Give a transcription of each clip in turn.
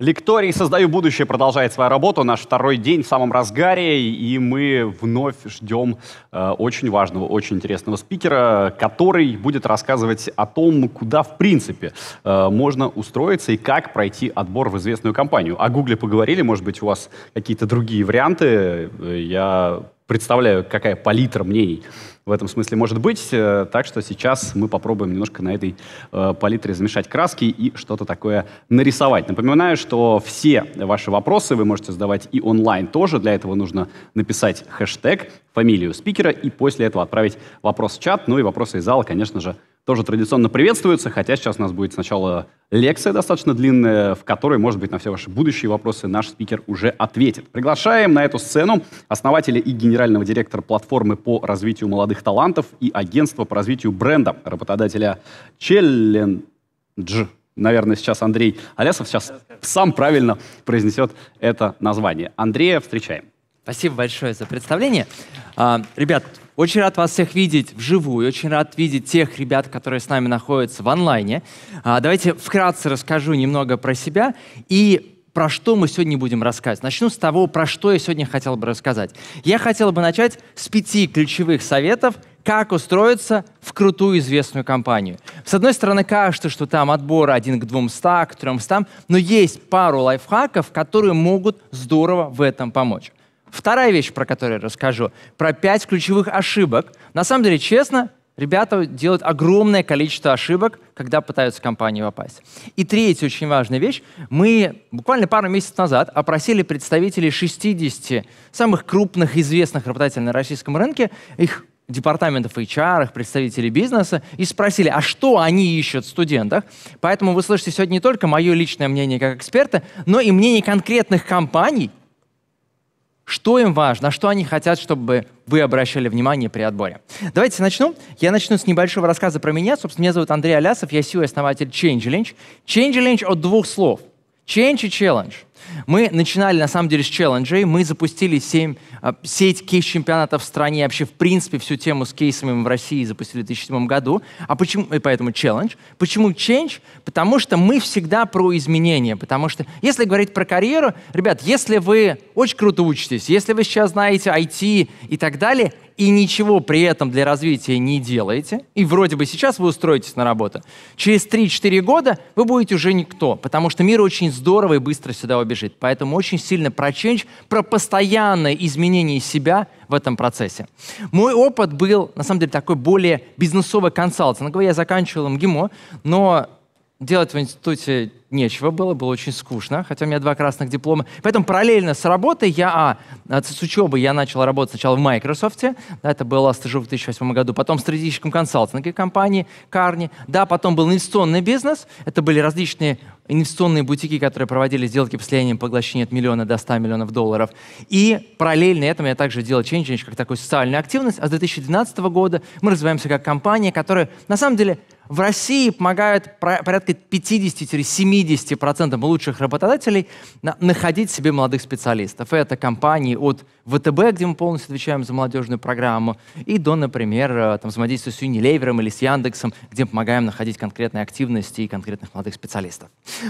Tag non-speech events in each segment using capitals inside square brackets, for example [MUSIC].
Лекторий «Создаю будущее» продолжает свою работу. Наш второй день в самом разгаре, и мы вновь ждем э, очень важного, очень интересного спикера, который будет рассказывать о том, куда в принципе э, можно устроиться и как пройти отбор в известную компанию. О Гугле поговорили, может быть, у вас какие-то другие варианты. Э, я представляю, какая палитра мнений в этом смысле может быть. Э, так что сейчас мы попробуем немножко на этой э, палитре замешать краски и что-то такое нарисовать. Напоминаю, что все ваши вопросы вы можете задавать и онлайн тоже. Для этого нужно написать хэштег, фамилию спикера и после этого отправить вопрос в чат. Ну и вопросы из зала, конечно же, тоже традиционно приветствуются, хотя сейчас у нас будет сначала лекция достаточно длинная, в которой, может быть, на все ваши будущие вопросы наш спикер уже ответит. Приглашаем на эту сцену основателя и генерального директора платформы по развитию молодых молодых талантов и агентство по развитию бренда работодателя Челлендж. Наверное, сейчас Андрей Алясов сейчас сам правильно произнесет это название. Андрея встречаем. Спасибо большое за представление. А, ребят, очень рад вас всех видеть вживую, очень рад видеть тех ребят, которые с нами находятся в онлайне. А, давайте вкратце расскажу немного про себя и про что мы сегодня будем рассказывать. Начну с того, про что я сегодня хотел бы рассказать. Я хотел бы начать с пяти ключевых советов, как устроиться в крутую известную компанию. С одной стороны, кажется, что там отбор один к двум ста, к трем стам, но есть пару лайфхаков, которые могут здорово в этом помочь. Вторая вещь, про которую я расскажу, про пять ключевых ошибок. На самом деле, честно, Ребята делают огромное количество ошибок, когда пытаются в компанию попасть. И третья очень важная вещь. Мы буквально пару месяцев назад опросили представителей 60 самых крупных известных работодателей на российском рынке, их департаментов HR, их представителей бизнеса, и спросили, а что они ищут в студентах. Поэтому вы слышите сегодня не только мое личное мнение как эксперта, но и мнение конкретных компаний, что им важно, на что они хотят, чтобы вы обращали внимание при отборе. Давайте начну. Я начну с небольшого рассказа про меня. Собственно, меня зовут Андрей Алясов, я SEO-основатель Change Changelinch — от двух слов. Change и challenge. Мы начинали, на самом деле, с челленджей. Мы запустили 7, а, сеть кейс-чемпионатов в стране. Вообще, в принципе, всю тему с кейсами в России запустили в 2007 году. А почему, и поэтому челлендж. Почему change? Потому что мы всегда про изменения. Потому что, если говорить про карьеру, ребят, если вы очень круто учитесь, если вы сейчас знаете IT и так далее, и ничего при этом для развития не делаете, и вроде бы сейчас вы устроитесь на работу, через 3-4 года вы будете уже никто, потому что мир очень здорово и быстро сюда убегает побежит. Поэтому очень сильно про change, про постоянное изменение себя в этом процессе. Мой опыт был, на самом деле, такой более бизнесовый консалтинговый. Я заканчивал МГИМО, но делать в институте нечего было, было очень скучно, хотя у меня два красных диплома. Поэтому параллельно с работой я, а, с учебой я начал работать сначала в Microsoft, да, это была стажировка в 2008 году, потом в стратегическом консалтинге компании Карни, да, потом был инвестиционный бизнес, это были различные инвестиционные бутики, которые проводили сделки по слияниям поглощения от миллиона до 100 миллионов долларов. И параллельно этому я также делал Change как такую социальную активность, а с 2012 года мы развиваемся как компания, которая на самом деле в России помогают порядка 50-70% лучших работодателей находить себе молодых специалистов. Это компании от ВТБ, где мы полностью отвечаем за молодежную программу, и до, например, э, там, взаимодействия с Unilever или с Яндексом, где помогаем находить конкретные активности и конкретных молодых специалистов.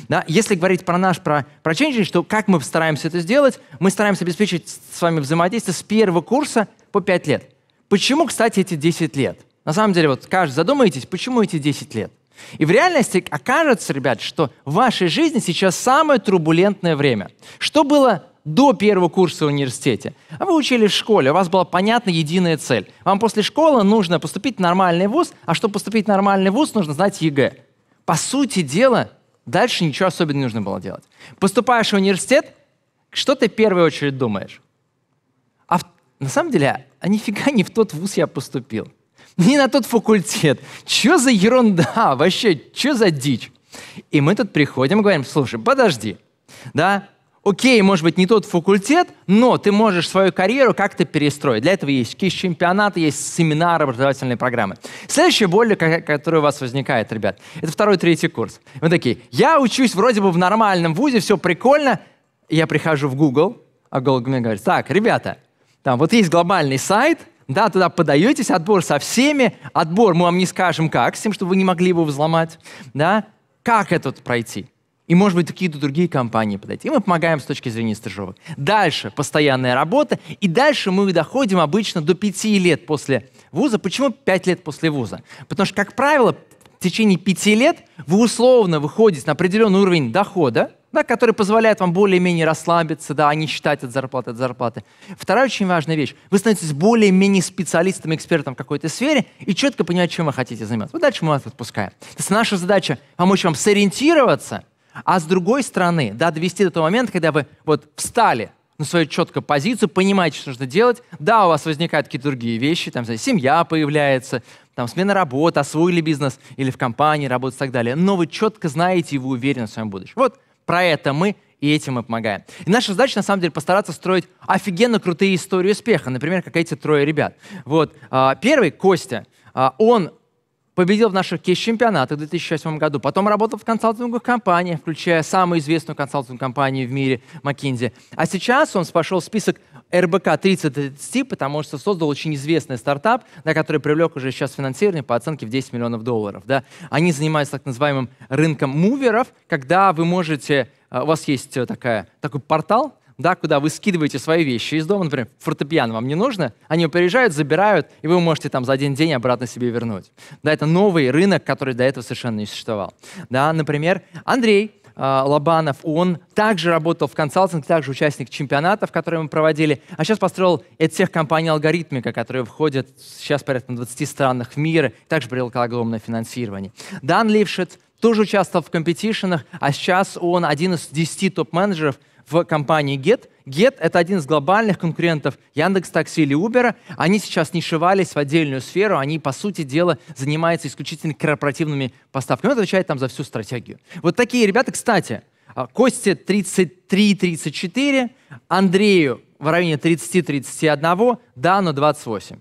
Да? Если говорить про наш, про, про Changing, что как мы стараемся это сделать, мы стараемся обеспечить с вами взаимодействие с первого курса по 5 лет. Почему, кстати, эти 10 лет? На самом деле, вот каждый задумайтесь, почему эти 10 лет? И в реальности окажется, ребят, что в вашей жизни сейчас самое турбулентное время. Что было до первого курса в университете. А вы учили в школе, у вас была понятна единая цель. Вам после школы нужно поступить в нормальный вуз, а чтобы поступить в нормальный вуз, нужно знать ЕГЭ. По сути дела, дальше ничего особенного не нужно было делать. Поступаешь в университет, что ты в первую очередь думаешь? А в... на самом деле, а нифига не в тот вуз я поступил. [LAUGHS] не на тот факультет. Что за ерунда [LAUGHS] вообще? Что за дичь? И мы тут приходим, и говорим, слушай, подожди, да, окей, может быть, не тот факультет, но ты можешь свою карьеру как-то перестроить. Для этого есть чемпионаты, есть семинары, образовательные программы. Следующая боль, которая у вас возникает, ребят, это второй, третий курс. Вы такие, я учусь вроде бы в нормальном вузе, все прикольно, я прихожу в Google, а Google мне говорит, так, ребята, там вот есть глобальный сайт, да, туда подаетесь, отбор со всеми, отбор мы вам не скажем как, с тем, чтобы вы не могли его взломать, да, как этот пройти. И, может быть, какие-то другие компании подойти. И мы помогаем с точки зрения стажировок. Дальше постоянная работа. И дальше мы доходим обычно до пяти лет после вуза. Почему пять лет после вуза? Потому что, как правило, в течение пяти лет вы условно выходите на определенный уровень дохода, да, который позволяет вам более-менее расслабиться, да, а не считать от зарплаты от зарплаты. Вторая очень важная вещь. Вы становитесь более-менее специалистом, экспертом в какой-то сфере и четко понимаете, чем вы хотите заниматься. Вот дальше мы вас отпускаем. То есть наша задача – помочь вам сориентироваться, а с другой стороны, да, довести до того момента, когда вы вот встали на свою четкую позицию, понимаете, что нужно делать. Да, у вас возникают какие-то другие вещи, там, знаете, семья появляется, там, смена работы, освоили бизнес или в компании работать и так далее. Но вы четко знаете, и вы уверены в своем будущем. Вот про это мы, и этим мы помогаем. И наша задача, на самом деле, постараться строить офигенно крутые истории успеха, например, как эти трое ребят. Вот. А, первый, Костя, а, он победил в наших кейс-чемпионатах в 2008 году, потом работал в консалтинговых компаниях, включая самую известную консалтинговую компанию в мире McKinsey. А сейчас он пошел в список РБК 3030, потому что создал очень известный стартап, да, который привлек уже сейчас финансирование по оценке в 10 миллионов долларов. Да. Они занимаются так называемым рынком муверов, когда вы можете, э, у вас есть э, такая, такой портал, да, куда вы скидываете свои вещи из дома, например, фортепиано вам не нужно, они его приезжают, забирают, и вы можете там за один день обратно себе вернуть. Да, это новый рынок, который до этого совершенно не существовал. Да, например, Андрей а, Лобанов, он также работал в консалтинг, также участник чемпионатов, которые мы проводили, а сейчас построил от всех компаний «Алгоритмика», которые входят сейчас порядка 20 странах в мир, также привлекал огромное финансирование. Дан Лившиц тоже участвовал в компетишенах, а сейчас он один из 10 топ-менеджеров в компании Get. Get — это один из глобальных конкурентов Яндекс Такси или Uber. Они сейчас не нишевались в отдельную сферу, они, по сути дела, занимаются исключительно корпоративными поставками. Он отвечает там за всю стратегию. Вот такие ребята, кстати, а, Косте 33-34, Андрею в районе 30-31, Дану 28.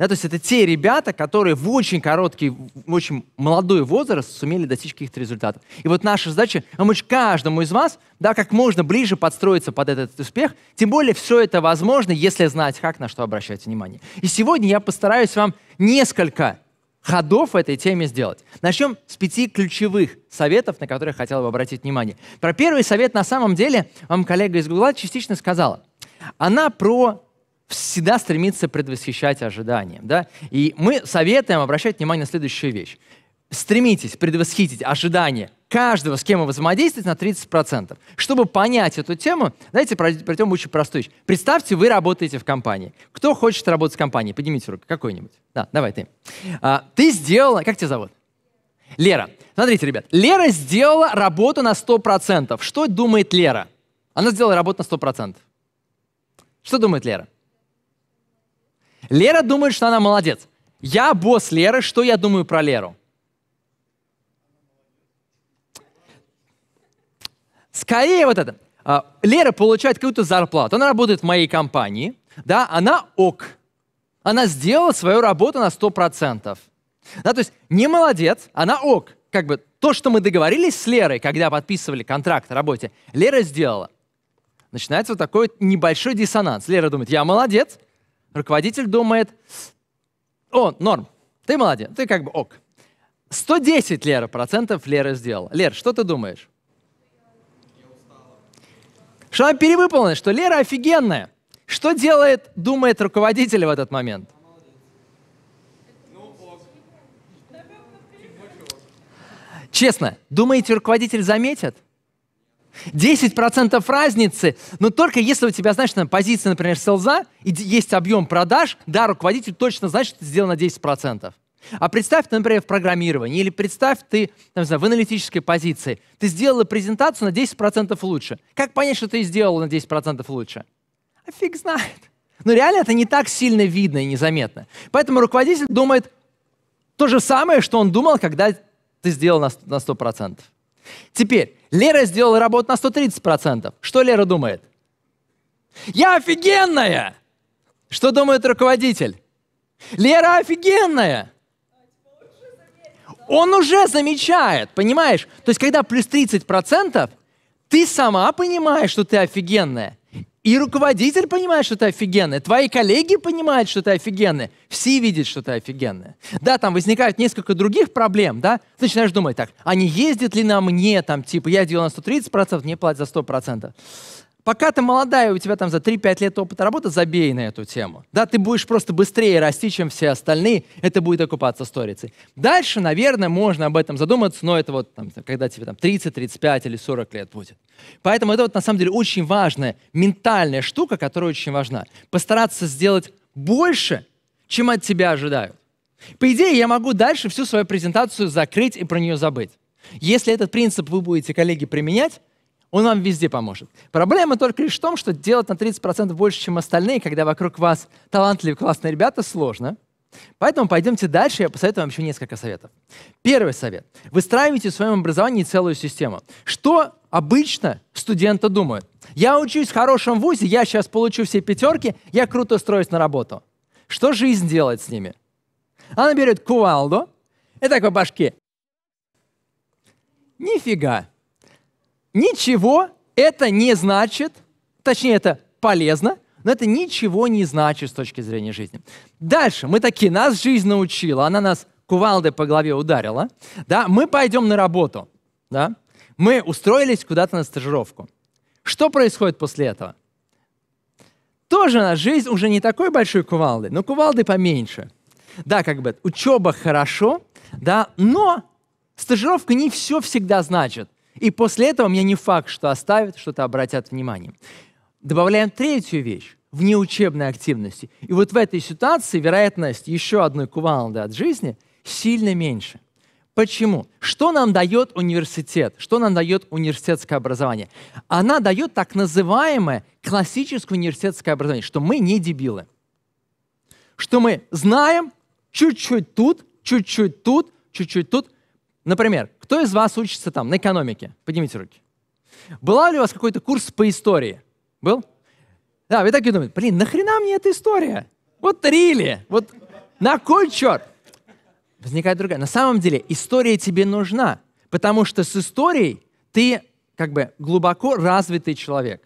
Да, то есть это те ребята, которые в очень короткий, в очень молодой возраст сумели достичь каких-то результатов. И вот наша задача помочь каждому из вас, да, как можно ближе подстроиться под этот успех. Тем более все это возможно, если знать, как на что обращать внимание. И сегодня я постараюсь вам несколько ходов в этой теме сделать. Начнем с пяти ключевых советов, на которые я хотел бы обратить внимание. Про первый совет на самом деле вам коллега из Гугла частично сказала. Она про всегда стремится предвосхищать ожидания. Да? И мы советуем обращать внимание на следующую вещь. Стремитесь предвосхитить ожидания каждого, с кем вы взаимодействуете, на 30%. Чтобы понять эту тему, давайте пройдем очень простую вещь. Представьте, вы работаете в компании. Кто хочет работать в компании? Поднимите руку, какой-нибудь. Да, давай ты. А, ты сделала... Как тебя зовут? Лера. Смотрите, ребят. Лера сделала работу на 100%. Что думает Лера? Она сделала работу на 100%. Что думает Лера? Лера думает, что она молодец. Я босс Леры, что я думаю про Леру? Скорее вот это. А, Лера получает какую-то зарплату. Она работает в моей компании. Да, она ок. Она сделала свою работу на 100%. Да, то есть не молодец, она ок. Как бы то, что мы договорились с Лерой, когда подписывали контракт о работе, Лера сделала. Начинается вот такой небольшой диссонанс. Лера думает, я молодец, Руководитель думает, о, норм, ты молодец, ты как бы ок. 110 Лера процентов Лера сделала. Лер, что ты думаешь? Что она перевыполнена, что Лера офигенная. Что делает, думает руководитель в этот момент? Честно, думаете, руководитель заметит? 10% разницы, но только если у тебя, знаешь, там, позиция, например, селза, и есть объем продаж, да, руководитель точно знает, что ты сделал на 10%. А представь, ты, например, в программировании, или представь, ты там, знаю, в аналитической позиции, ты сделала презентацию на 10% лучше. Как понять, что ты сделала на 10% лучше? А фиг знает. Но реально это не так сильно видно и незаметно. Поэтому руководитель думает то же самое, что он думал, когда ты сделал на 100%. Теперь, Лера сделала работу на 130%. Что Лера думает? Я офигенная! Что думает руководитель? Лера офигенная! Он уже замечает, понимаешь? То есть, когда плюс 30%, ты сама понимаешь, что ты офигенная. И руководитель понимает, что ты офигенный, твои коллеги понимают, что ты офигенный, все видят, что ты офигенный. Да, там возникают несколько других проблем, да, ты начинаешь думать так, а не ездит ли на мне, там, типа, я делал на 130%, мне платят за 100% пока ты молодая, у тебя там за 3-5 лет опыта работы, забей на эту тему. Да, ты будешь просто быстрее расти, чем все остальные, это будет окупаться сторицей. Дальше, наверное, можно об этом задуматься, но это вот там, когда тебе там 30, 35 или 40 лет будет. Поэтому это вот на самом деле очень важная ментальная штука, которая очень важна. Постараться сделать больше, чем от тебя ожидают. По идее, я могу дальше всю свою презентацию закрыть и про нее забыть. Если этот принцип вы будете, коллеги, применять, он вам везде поможет. Проблема только лишь в том, что делать на 30% больше, чем остальные, когда вокруг вас талантливые классные ребята, сложно. Поэтому пойдемте дальше, я посоветую вам еще несколько советов. Первый совет. Выстраивайте в своем образовании целую систему. Что обычно студенты думают? Я учусь в хорошем вузе, я сейчас получу все пятерки, я круто устроюсь на работу. Что жизнь делает с ними? Она берет кувалду и так по башке. Нифига. Ничего это не значит, точнее, это полезно, но это ничего не значит с точки зрения жизни. Дальше мы такие, нас жизнь научила, она нас кувалдой по голове ударила, да, мы пойдем на работу, да, мы устроились куда-то на стажировку. Что происходит после этого? Тоже наша жизнь уже не такой большой кувалды, но кувалды поменьше. Да, как бы учеба хорошо, да, но стажировка не все всегда значит. И после этого мне не факт, что оставят, что-то обратят внимание. Добавляем третью вещь в неучебной активности. И вот в этой ситуации вероятность еще одной кувалды от жизни сильно меньше. Почему? Что нам дает университет? Что нам дает университетское образование? Она дает так называемое классическое университетское образование, что мы не дебилы. Что мы знаем чуть-чуть тут, чуть-чуть тут, чуть-чуть тут, Например, кто из вас учится там на экономике? Поднимите руки. Была ли у вас какой-то курс по истории? Был? Да, вы так и думаете, блин, нахрена мне эта история? Вот рили, вот на кой черт? Возникает другая. На самом деле история тебе нужна, потому что с историей ты как бы глубоко развитый человек.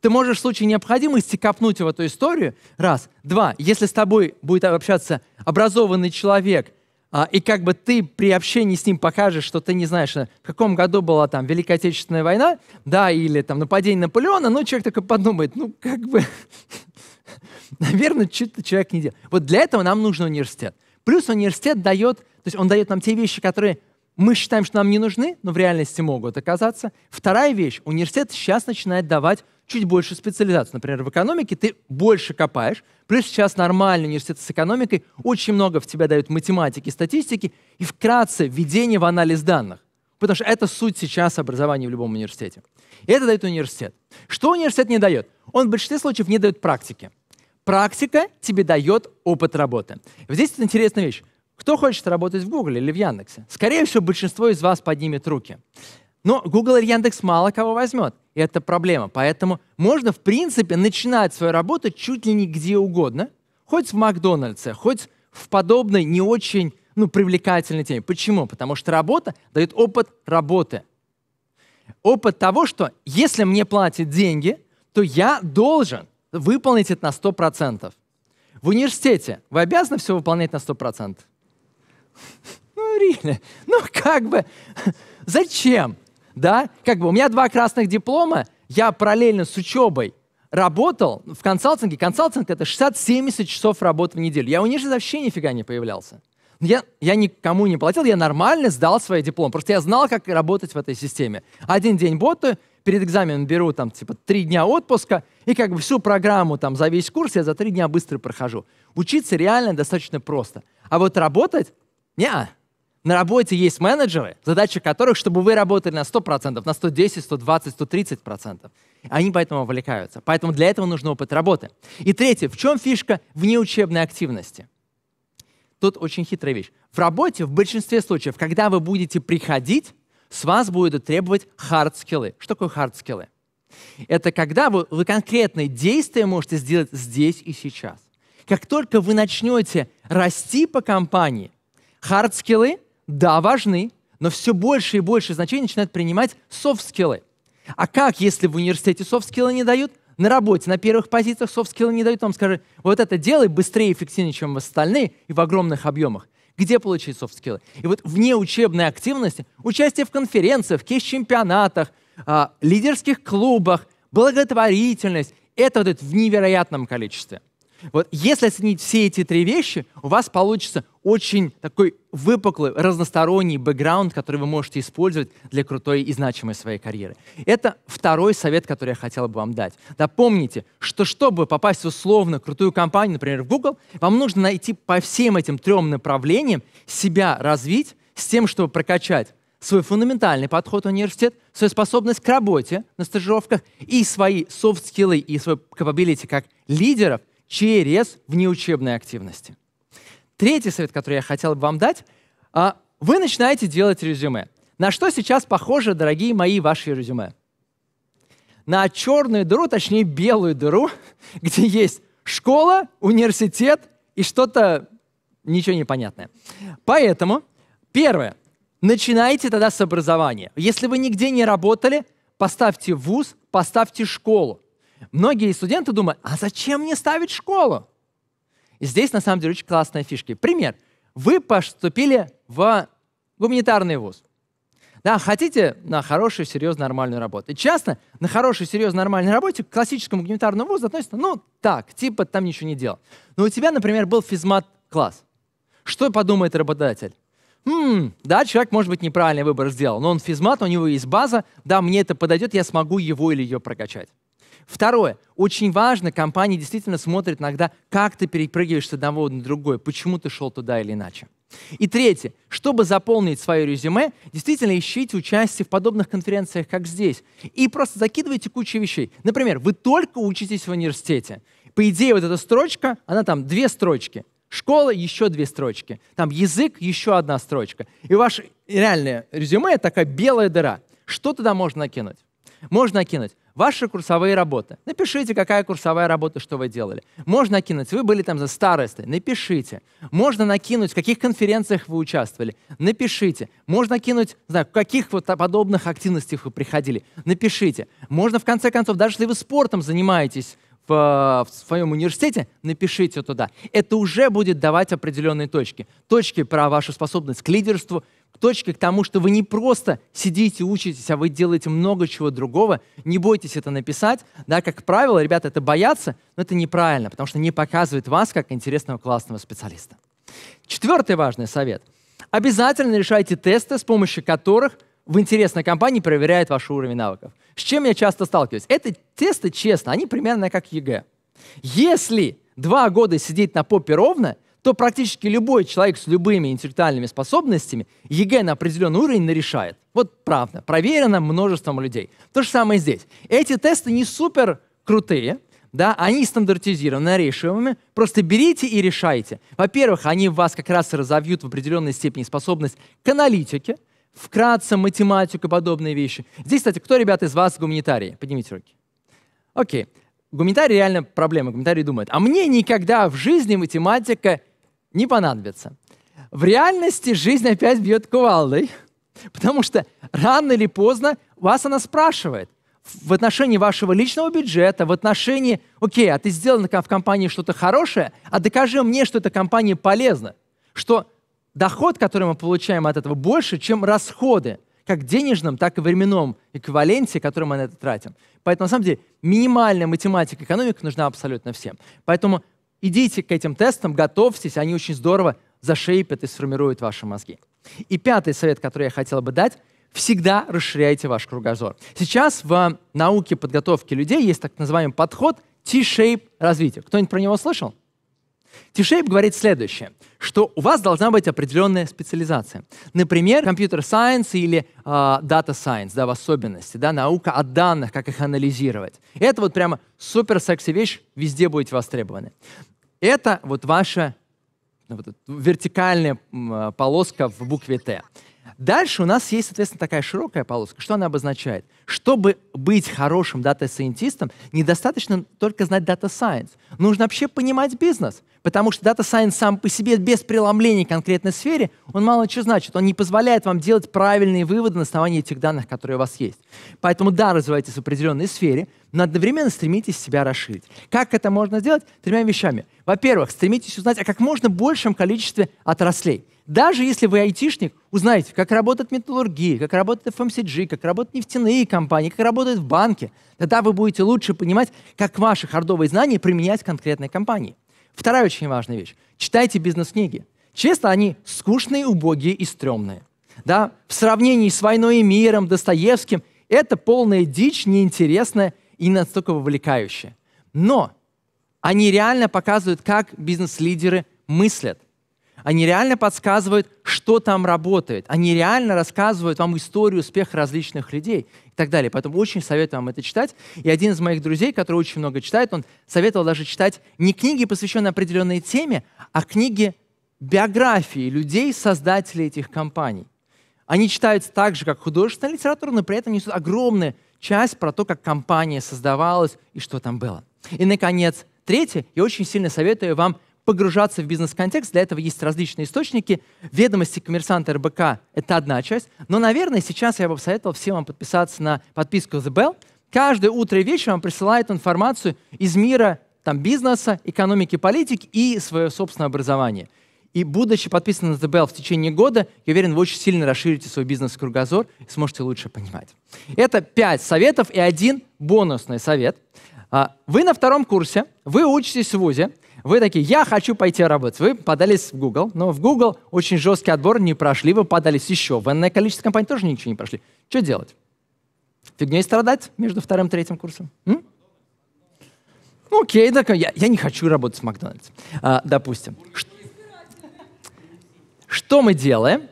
Ты можешь в случае необходимости копнуть в эту историю, раз. Два, если с тобой будет общаться образованный человек – а, и как бы ты при общении с ним покажешь, что ты не знаешь, э, в каком году была там Великая Отечественная война, да, или там нападение Наполеона, ну, человек такой подумает, ну, как бы, [LAUGHS] наверное, что-то человек не делал. Вот для этого нам нужен университет. Плюс университет дает, то есть он дает нам те вещи, которые мы считаем, что нам не нужны, но в реальности могут оказаться. Вторая вещь, университет сейчас начинает давать чуть больше специализацию. Например, в экономике ты больше копаешь, плюс сейчас нормальный университет с экономикой, очень много в тебя дают математики, статистики и вкратце введение в анализ данных. Потому что это суть сейчас образования в любом университете. И это дает университет. Что университет не дает? Он в большинстве случаев не дает практики. Практика тебе дает опыт работы. здесь интересная вещь. Кто хочет работать в Google или в Яндексе? Скорее всего, большинство из вас поднимет руки. Но Google или Яндекс мало кого возьмет, и это проблема. Поэтому можно, в принципе, начинать свою работу чуть ли не где угодно, хоть в Макдональдсе, хоть в подобной не очень ну, привлекательной теме. Почему? Потому что работа дает опыт работы. Опыт того, что если мне платят деньги, то я должен выполнить это на 100%. В университете вы обязаны все выполнять на 100%? [LAUGHS] Ну, реально. Ну, как бы. [LAUGHS] Зачем? да, как бы у меня два красных диплома, я параллельно с учебой работал в консалтинге. Консалтинг — это 60-70 часов работы в неделю. Я у них же вообще нифига не появлялся. Я, я никому не платил, я нормально сдал свой диплом. Просто я знал, как работать в этой системе. Один день боты перед экзаменом беру там типа три дня отпуска, и как бы всю программу там за весь курс я за три дня быстро прохожу. Учиться реально достаточно просто. А вот работать — не на работе есть менеджеры, задача которых, чтобы вы работали на 100%, на 110, 120, 130%. Они поэтому увлекаются. Поэтому для этого нужен опыт работы. И третье, в чем фишка внеучебной активности? Тут очень хитрая вещь. В работе в большинстве случаев, когда вы будете приходить, с вас будут требовать хард-скиллы. Что такое хард-скиллы? Это когда вы, вы конкретные действия можете сделать здесь и сейчас. Как только вы начнете расти по компании, хард-скиллы да, важны, но все больше и больше значения начинают принимать софт-скиллы. А как, если в университете софт-скиллы не дают? На работе, на первых позициях софт-скиллы не дают. Вам скажи, вот это делай быстрее и эффективнее, чем остальные, и в огромных объемах. Где получить софт-скиллы? И вот вне учебной активности, участие в конференциях, в кейс-чемпионатах, а, лидерских клубах, благотворительность, это вот это в невероятном количестве – вот если оценить все эти три вещи, у вас получится очень такой выпуклый, разносторонний бэкграунд, который вы можете использовать для крутой и значимой своей карьеры. Это второй совет, который я хотел бы вам дать. Да помните, что чтобы попасть в условно крутую компанию, например, в Google, вам нужно найти по всем этим трем направлениям себя развить с тем, чтобы прокачать свой фундаментальный подход в университет, свою способность к работе на стажировках и свои софт-скиллы и свой capability как лидеров – через внеучебные активности. Третий совет, который я хотел бы вам дать, а, вы начинаете делать резюме. На что сейчас похоже, дорогие мои, ваши резюме? На черную дыру, точнее белую дыру, [LAUGHS] где есть школа, университет и что-то ничего непонятное. Поэтому, первое, начинайте тогда с образования. Если вы нигде не работали, поставьте вуз, поставьте школу. Многие студенты думают, а зачем мне ставить школу? И здесь, на самом деле, очень классные фишки. Пример. Вы поступили в гуманитарный вуз. Да, хотите на хорошую, серьезную, нормальную работу. И часто на хорошую, серьезную, нормальную работе к классическому гуманитарному вузу относится, ну, так, типа там ничего не делал. Но у тебя, например, был физмат-класс. Что подумает работодатель? Хм, да, человек, может быть, неправильный выбор сделал, но он физмат, у него есть база, да, мне это подойдет, я смогу его или ее прокачать. Второе. Очень важно, компании действительно смотрят иногда, как ты перепрыгиваешь с одного на другое, почему ты шел туда или иначе. И третье. Чтобы заполнить свое резюме, действительно ищите участие в подобных конференциях, как здесь. И просто закидывайте кучу вещей. Например, вы только учитесь в университете. По идее, вот эта строчка, она там две строчки. Школа — еще две строчки. Там язык — еще одна строчка. И ваше реальное резюме — такая белая дыра. Что туда можно накинуть? Можно накинуть Ваши курсовые работы. Напишите, какая курсовая работа, что вы делали. Можно накинуть, вы были там за старостой, напишите. Можно накинуть, в каких конференциях вы участвовали, напишите. Можно накинуть, не знаю, в каких вот подобных активностях вы приходили, напишите. Можно, в конце концов, даже если вы спортом занимаетесь, в, в своем университете, напишите туда. Это уже будет давать определенные точки. Точки про вашу способность к лидерству, точки к тому, что вы не просто сидите, учитесь, а вы делаете много чего другого. Не бойтесь это написать. Да, как правило, ребята, это боятся, но это неправильно, потому что не показывает вас как интересного, классного специалиста. Четвертый важный совет. Обязательно решайте тесты, с помощью которых – в интересной компании проверяет ваш уровень навыков. С чем я часто сталкиваюсь? Это тесты, честно, они примерно как ЕГЭ. Если два года сидеть на попе ровно, то практически любой человек с любыми интеллектуальными способностями ЕГЭ на определенный уровень нарешает. Вот правда, проверено множеством людей. То же самое здесь. Эти тесты не супер крутые, да, они стандартизированы, решивыми. Просто берите и решайте. Во-первых, они в вас как раз разовьют в определенной степени способность к аналитике, вкратце математику и подобные вещи. Здесь, кстати, кто, ребята, из вас гуманитарии? Поднимите руки. Окей. Гуманитарии реально проблемы. Гуманитарии думают, а мне никогда в жизни математика не понадобится. В реальности жизнь опять бьет кувалдой, [LAUGHS] потому что рано или поздно вас она спрашивает в отношении вашего личного бюджета, в отношении, окей, а ты сделал в компании что-то хорошее, а докажи мне, что эта компания полезна, что доход, который мы получаем от этого, больше, чем расходы, как в денежном, так и временном эквиваленте, который мы на это тратим. Поэтому, на самом деле, минимальная математика экономика нужна абсолютно всем. Поэтому идите к этим тестам, готовьтесь, они очень здорово зашейпят и сформируют ваши мозги. И пятый совет, который я хотел бы дать, всегда расширяйте ваш кругозор. Сейчас в науке подготовки людей есть так называемый подход T-shape развития. Кто-нибудь про него слышал? t говорит следующее, что у вас должна быть определенная специализация. Например, компьютер-сайенс или дата-сайенс, э, да, в особенности, да, наука о данных, как их анализировать. Это вот прямо супер секси вещь, везде будет востребованы. Это вот ваша ну, вот, вертикальная а, полоска в букве Т. Дальше у нас есть, соответственно, такая широкая полоска. Что она обозначает? Чтобы быть хорошим дата-сайентистом, недостаточно только знать дата-сайенс. Нужно вообще понимать бизнес. Потому что дата-сайенс сам по себе, без преломления конкретной сфере, он мало что значит. Он не позволяет вам делать правильные выводы на основании тех данных, которые у вас есть. Поэтому, да, развивайтесь в определенной сфере, но одновременно стремитесь себя расширить. Как это можно сделать? Тремя вещами. Во-первых, стремитесь узнать о как можно большем количестве отраслей. Даже если вы айтишник, узнаете, как работает металлургия, как работает FMCG, эм как работают нефтяные компании, как работают в банке. Тогда вы будете лучше понимать, как ваши хардовые знания применять в конкретной компании. Вторая очень важная вещь. Читайте бизнес-книги. Честно, они скучные, убогие и стрёмные. Да? В сравнении с «Войной и миром», Достоевским, это полная дичь, неинтересная и настолько вовлекающе. Но они реально показывают, как бизнес-лидеры мыслят. Они реально подсказывают, что там работает. Они реально рассказывают вам историю успеха различных людей и так далее. Поэтому очень советую вам это читать. И один из моих друзей, который очень много читает, он советовал даже читать не книги, посвященные определенной теме, а книги биографии людей, создателей этих компаний. Они читаются так же, как художественная литература, но при этом несут огромное часть про то, как компания создавалась и что там было. И, наконец, третье, я очень сильно советую вам погружаться в бизнес-контекст. Для этого есть различные источники. Ведомости коммерсанта РБК — это одна часть. Но, наверное, сейчас я бы советовал всем вам подписаться на подписку The Bell. Каждое утро и вечер вечером присылает информацию из мира там, бизнеса, экономики, политики и свое собственное образование — и будучи подписан на ТБЛ в течение года, я уверен, вы очень сильно расширите свой бизнес-кругозор и сможете лучше понимать. Это пять советов и один бонусный совет. А, вы на втором курсе, вы учитесь в ВУЗе, вы такие, я хочу пойти работать. Вы подались в Google, но в Google очень жесткий отбор, не прошли, вы подались еще. В энное количество компаний тоже ничего не прошли. Что делать? Фигней страдать между вторым и третьим курсом? М? Ну, окей, так я, я не хочу работать в Макдональдсе, а, допустим. Бургер. Что мы делаем?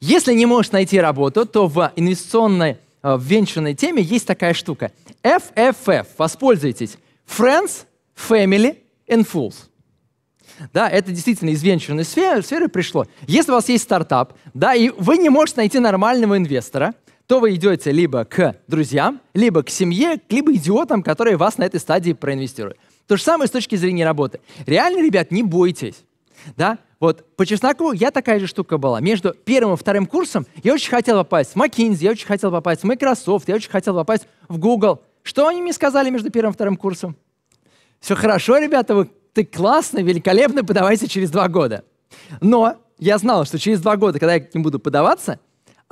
Если не можешь найти работу, то в инвестиционной э, в венчурной теме есть такая штука. FFF. Воспользуйтесь. Friends, Family and Fools. Да, это действительно из венчурной сферы, сферы пришло. Если у вас есть стартап, да, и вы не можете найти нормального инвестора, то вы идете либо к друзьям, либо к семье, либо идиотам, которые вас на этой стадии проинвестируют. То же самое с точки зрения работы. Реально, ребят, не бойтесь. Да? Вот по чесноку я такая же штука была. Между первым и вторым курсом я очень хотел попасть в McKinsey, я очень хотел попасть в Microsoft, я очень хотел попасть в Google. Что они мне сказали между первым и вторым курсом? Все хорошо, ребята, вы ты классно, великолепно, подавайся через два года. Но я знал, что через два года, когда я к ним буду подаваться,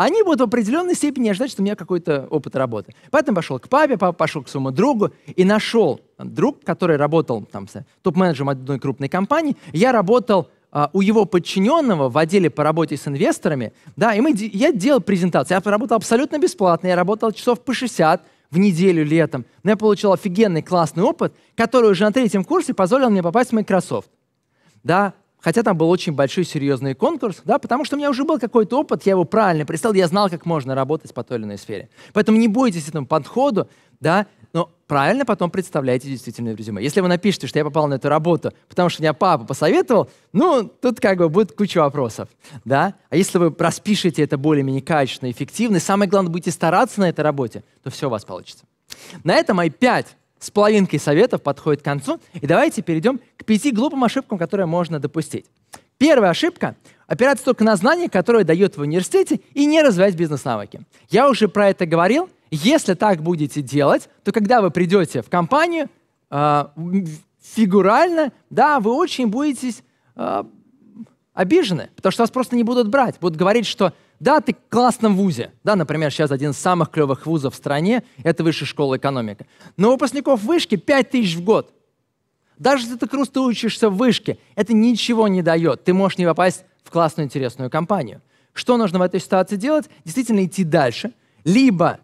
они будут в определенной степени ожидать, что у меня какой-то опыт работы. Поэтому пошел к папе, папа пошел к своему другу и нашел друг, который работал там с топ-менеджером одной крупной компании. Я работал Uh, у его подчиненного в отделе по работе с инвесторами, да, и мы, я делал презентации, я работал абсолютно бесплатно, я работал часов по 60 в неделю летом, но я получил офигенный классный опыт, который уже на третьем курсе позволил мне попасть в Microsoft. Да, хотя там был очень большой серьезный конкурс, да, потому что у меня уже был какой-то опыт, я его правильно представил, я знал, как можно работать по той или иной сфере. Поэтому не бойтесь этому подходу, да, но правильно потом представляйте действительно резюме. Если вы напишете, что я попал на эту работу, потому что меня папа посоветовал, ну, тут как бы будет куча вопросов, да. А если вы распишете это более-менее качественно, эффективно, и самое главное, будете стараться на этой работе, то все у вас получится. На этом мои пять с половинкой советов подходит к концу. И давайте перейдем к пяти глупым ошибкам, которые можно допустить. Первая ошибка – опираться только на знания, которые дают в университете, и не развивать бизнес-навыки. Я уже про это говорил. Если так будете делать, то когда вы придете в компанию, э, фигурально, да, вы очень будете э, а, обижены, потому что вас просто не будут брать. Будут говорить, что да, ты в классном вузе. Да, например, сейчас один из самых клевых вузов в стране – это высшая школа экономика. Но выпускников вышки 5 тысяч в год. Даже если ты круто учишься в вышке, это ничего не дает. Ты можешь не попасть в классную интересную компанию. Что нужно в этой ситуации делать? Действительно идти дальше. Либо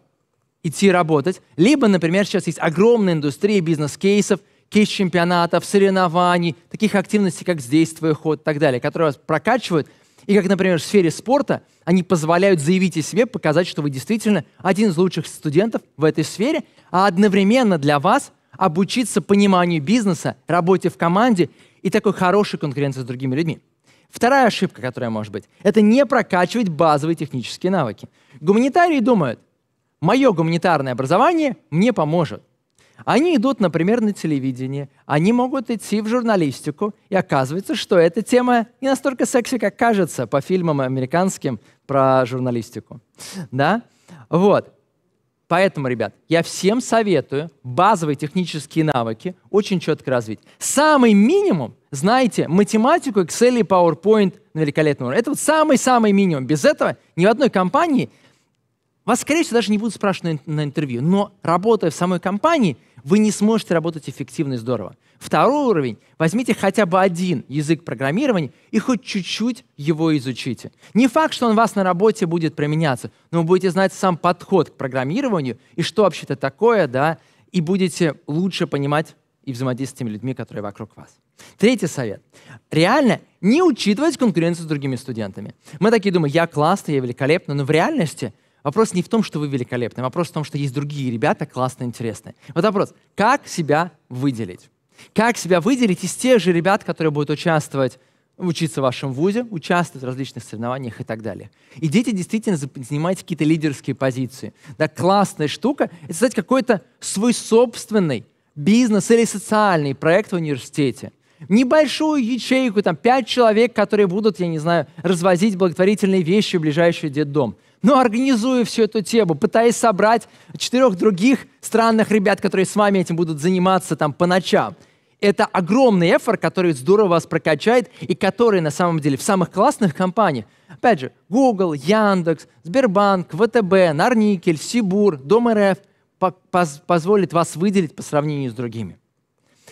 идти работать, либо, например, сейчас есть огромная индустрия бизнес-кейсов, кейс-чемпионатов, соревнований, таких активностей, как «Здесь твой ход» и так далее, которые вас прокачивают – и как, например, в сфере спорта они позволяют заявить о себе, показать, что вы действительно один из лучших студентов в этой сфере, а одновременно для вас обучиться пониманию бизнеса, работе в команде и такой хорошей конкуренции с другими людьми. Вторая ошибка, которая может быть, это не прокачивать базовые технические навыки. Гуманитарии думают, мое гуманитарное образование мне поможет. Они идут, например, на телевидение, они могут идти в журналистику, и оказывается, что эта тема не настолько секси, как кажется по фильмам американским про журналистику. Да? Вот. Поэтому, ребят, я всем советую базовые технические навыки очень четко развить. Самый минимум, знаете, математику, Excel и PowerPoint на великолепном уровне. Это вот самый-самый минимум. Без этого ни в одной компании вас, скорее всего, даже не будут спрашивать на интервью. Но работая в самой компании – вы не сможете работать эффективно и здорово. Второй уровень. Возьмите хотя бы один язык программирования и хоть чуть-чуть его изучите. Не факт, что он у вас на работе будет применяться, но вы будете знать сам подход к программированию и что вообще-то такое, да, и будете лучше понимать и взаимодействовать с теми людьми, которые вокруг вас. Третий совет. Реально не учитывать конкуренцию с другими студентами. Мы такие думаем, я классный, я великолепный, но в реальности – Вопрос не в том, что вы великолепны, вопрос в том, что есть другие ребята классные, интересные. Вот вопрос, как себя выделить? Как себя выделить из тех же ребят, которые будут участвовать, учиться в вашем вузе, участвовать в различных соревнованиях и так далее. И дети действительно занимают какие-то лидерские позиции. Да, классная штука — это создать какой-то свой собственный бизнес или социальный проект в университете. Небольшую ячейку, там, пять человек, которые будут, я не знаю, развозить благотворительные вещи в ближайший детдом — но «Ну, организую всю эту тему, пытаясь собрать четырех других странных ребят, которые с вами этим будут заниматься там по ночам. Это огромный эфор, который здорово вас прокачает и который на самом деле в самых классных компаниях, опять же, Google, Яндекс, Сбербанк, ВТБ, Нарникель, Сибур, Дом РФ, позволит вас выделить по сравнению с другими.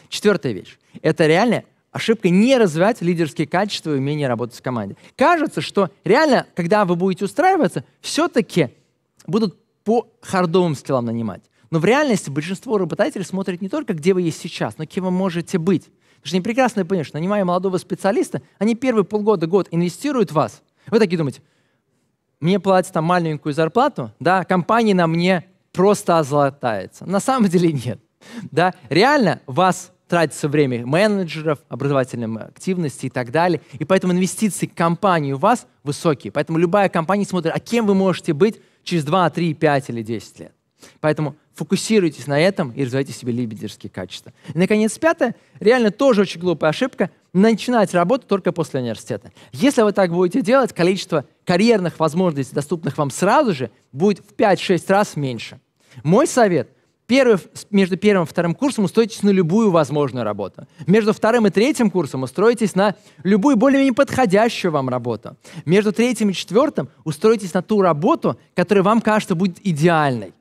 Четвертая вещь. Это реально ошибкой не развивать лидерские качества и умение работать в команде. Кажется, что реально, когда вы будете устраиваться, все-таки будут по хардовым скиллам нанимать. Но в реальности большинство работодателей смотрит не только, где вы есть сейчас, но кем вы можете быть. Потому что они прекрасно понимают, что нанимая молодого специалиста, они первые полгода-год инвестируют в вас. Вы такие думаете, мне платят там маленькую зарплату, да, компания на мне просто озолотается. На самом деле нет. Да, реально вас тратится время менеджеров, образовательной активности и так далее. И поэтому инвестиции компании у вас высокие. Поэтому любая компания смотрит, а кем вы можете быть через 2, 3, 5 или 10 лет. Поэтому фокусируйтесь на этом и развивайте себе лидерские качества. И, наконец, пятое, реально тоже очень глупая ошибка, начинать работу только после университета. Если вы так будете делать, количество карьерных возможностей, доступных вам сразу же, будет в 5-6 раз меньше. Мой совет Первый, между первым и вторым курсом устроитесь на любую возможную работу. Между вторым и третьим курсом устроитесь на любую более-менее подходящую вам работу. Между третьим и четвертым устроитесь на ту работу, которая вам кажется будет идеальной.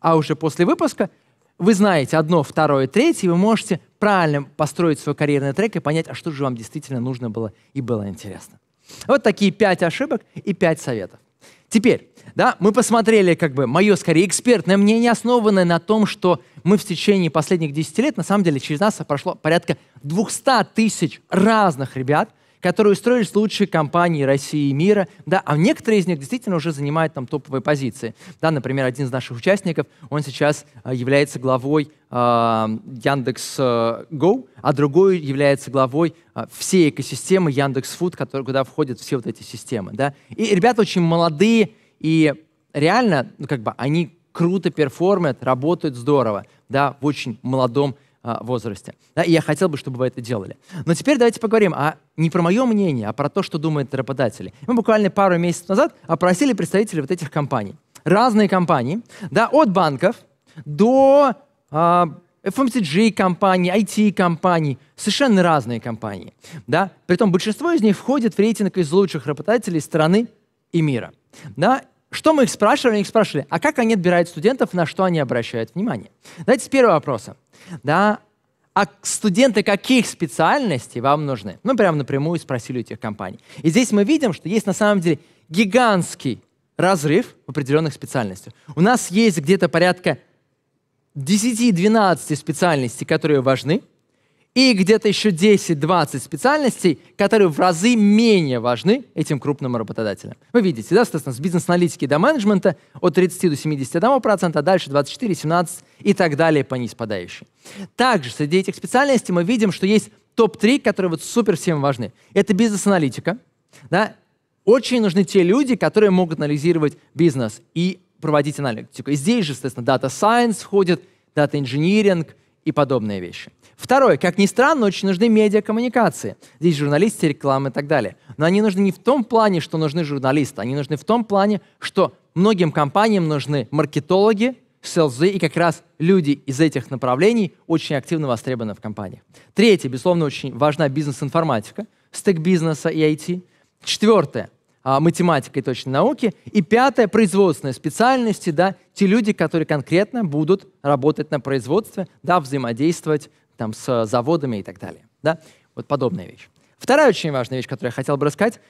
А уже после выпуска вы знаете одно, второе, третье, и вы можете правильно построить свой карьерный трек и понять, а что же вам действительно нужно было и было интересно. Вот такие пять ошибок и пять советов. Теперь, да? Мы посмотрели, как бы, мое, скорее, экспертное мнение, основанное на том, что мы в течение последних 10 лет, на самом деле, через нас прошло порядка 200 тысяч разных ребят, которые устроились в лучшие компании России и мира, да, а некоторые из них действительно уже занимают там топовые позиции. Да, например, один из наших участников, он сейчас э, является главой э, Яндекс Go, э, а другой является главой всей экосистемы Яндекс Фуд, который, куда входят все вот эти системы, да. И ребята очень молодые, и реально, ну, как бы, они круто перформят, работают здорово, да, в очень молодом а, возрасте. Да, и я хотел бы, чтобы вы это делали. Но теперь давайте поговорим о, а, не про мое мнение, а про то, что думают работодатели. Мы буквально пару месяцев назад опросили представителей вот этих компаний. Разные компании, да, от банков до а, FMCG эм компаний, IT компаний, совершенно разные компании. Да? Притом большинство из них входит в рейтинг из лучших работодателей страны и мира. Да? Что мы их спрашивали? Мы их спрашивали, а как они отбирают студентов, на что они обращают внимание? Давайте с первого вопроса. Да? А студенты каких специальностей вам нужны? Мы ну, прямо напрямую спросили у этих компаний. И здесь мы видим, что есть на самом деле гигантский разрыв в определенных специальностях. У нас есть где-то порядка 10-12 специальностей, которые важны, и где-то еще 10-20 специальностей, которые в разы менее важны этим крупным работодателям. Вы видите, да, соответственно, с бизнес-аналитики до менеджмента от 30 до 71%, а дальше 24, 17 и так далее по низ Также среди этих специальностей мы видим, что есть топ-3, которые вот супер всем важны. Это бизнес-аналитика, да, очень нужны те люди, которые могут анализировать бизнес и проводить аналитику. И здесь же, соответственно, дата-сайенс входит, дата Engineering и подобные вещи. Второе. Как ни странно, очень нужны медиакоммуникации. Здесь журналисты, реклама и так далее. Но они нужны не в том плане, что нужны журналисты. Они нужны в том плане, что многим компаниям нужны маркетологи, селзы, и как раз люди из этих направлений очень активно востребованы в компаниях. Третье. Безусловно, очень важна бизнес-информатика, стек бизнеса и IT. Четвертое а, математика и точные науки. И пятое, производственные специальности, да, те люди, которые конкретно будут работать на производстве, да, взаимодействовать там, с заводами и так далее. Да? Вот подобная вещь. Вторая очень важная вещь, которую я хотел бы рассказать,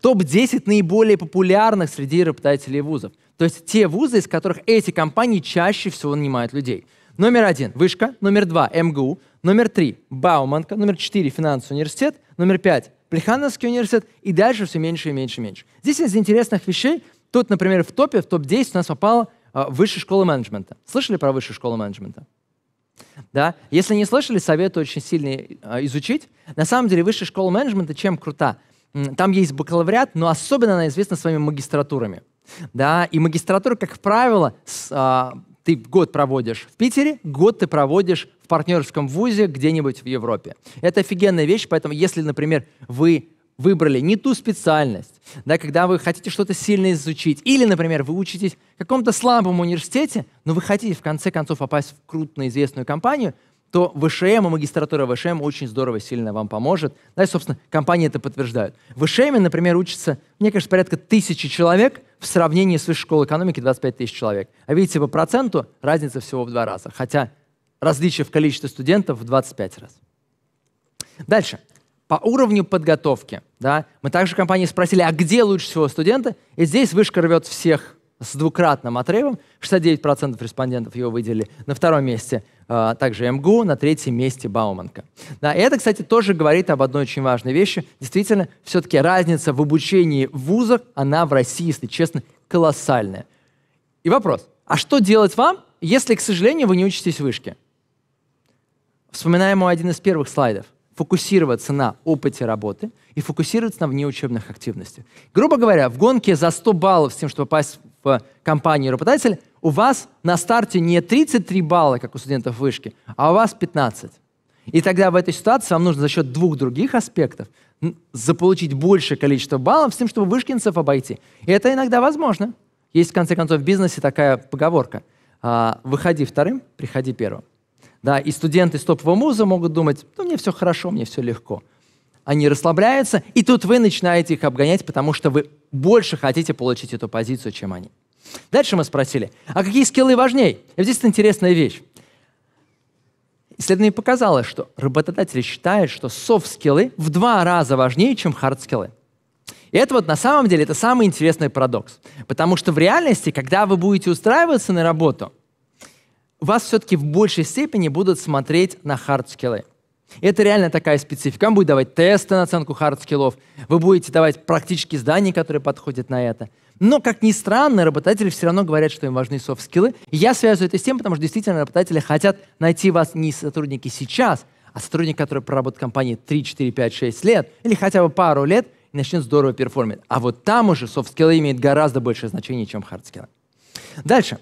топ-10 наиболее популярных среди работодателей вузов. То есть те вузы, из которых эти компании чаще всего нанимают людей. Номер один – Вышка, номер два – МГУ, номер три – Бауманка, номер четыре – Финансовый университет, номер пять – Плехановский университет, и дальше все меньше и меньше и меньше. Здесь из интересных вещей, тут, например, в топе, в топ-10 у нас попала а, Высшая школа менеджмента. Слышали про Высшую школу менеджмента? Да? Если не слышали, советую очень сильно а, изучить. На самом деле, высшая школа менеджмента чем крута? Там есть бакалавриат, но особенно она известна своими магистратурами. Да? И магистратура, как правило, с, а, ты год проводишь в Питере, год ты проводишь в партнерском вузе где-нибудь в Европе. Это офигенная вещь, поэтому если, например, вы выбрали не ту специальность, да, когда вы хотите что-то сильно изучить, или, например, вы учитесь в каком-то слабом университете, но вы хотите в конце концов попасть в крупную известную компанию, то ВШМ и магистратура ВШМ очень здорово сильно вам поможет. Да, и, собственно, компании это подтверждают. В ВШМ, например, учится, мне кажется, порядка тысячи человек в сравнении с высшей школой экономики 25 тысяч человек. А видите, по проценту разница всего в два раза, хотя различие в количестве студентов в 25 раз. Дальше по уровню подготовки. Да? Мы также компании спросили, а где лучше всего студенты? И здесь вышка рвет всех с двукратным отрывом. 69% респондентов его выделили на втором месте. А, также МГУ, на третьем месте Бауманка. Да, и это, кстати, тоже говорит об одной очень важной вещи. Действительно, все-таки разница в обучении в вузах, она в России, если честно, колоссальная. И вопрос, а что делать вам, если, к сожалению, вы не учитесь в вышке? Вспоминаем один из первых слайдов – фокусироваться на опыте работы и фокусироваться на внеучебных активностях. Грубо говоря, в гонке за 100 баллов с тем, чтобы попасть в компанию работодателя, у вас на старте не 33 балла, как у студентов вышки, а у вас 15. И тогда в этой ситуации вам нужно за счет двух других аспектов заполучить большее количество баллов с тем, чтобы вышкинцев обойти. И это иногда возможно. Есть, в конце концов, в бизнесе такая поговорка. «А, выходи вторым, приходи первым. Да, и студенты из топового вуза могут думать, ну, мне все хорошо, мне все легко. Они расслабляются, и тут вы начинаете их обгонять, потому что вы больше хотите получить эту позицию, чем они. Дальше мы спросили, а какие скиллы важнее? И здесь интересная вещь. Исследование показало, что работодатели считают, что софт-скиллы в два раза важнее, чем хард-скиллы. И это вот на самом деле это самый интересный парадокс. Потому что в реальности, когда вы будете устраиваться на работу – вас все-таки в большей степени будут смотреть на хардскиллы. Это реально такая специфика. Вам будет давать тесты на оценку хардскиллов, вы будете давать практически задания, которые подходят на это. Но, как ни странно, работодатели все равно говорят, что им важны софт-скиллы. я связываю это с тем, потому что действительно работодатели хотят найти вас не сотрудники сейчас, а сотрудник, который проработает в компании 3, 4, 5, 6 лет, или хотя бы пару лет, и начнет здорово перформить. А вот там уже софт-скиллы имеют гораздо большее значение, чем хардскиллы. Дальше.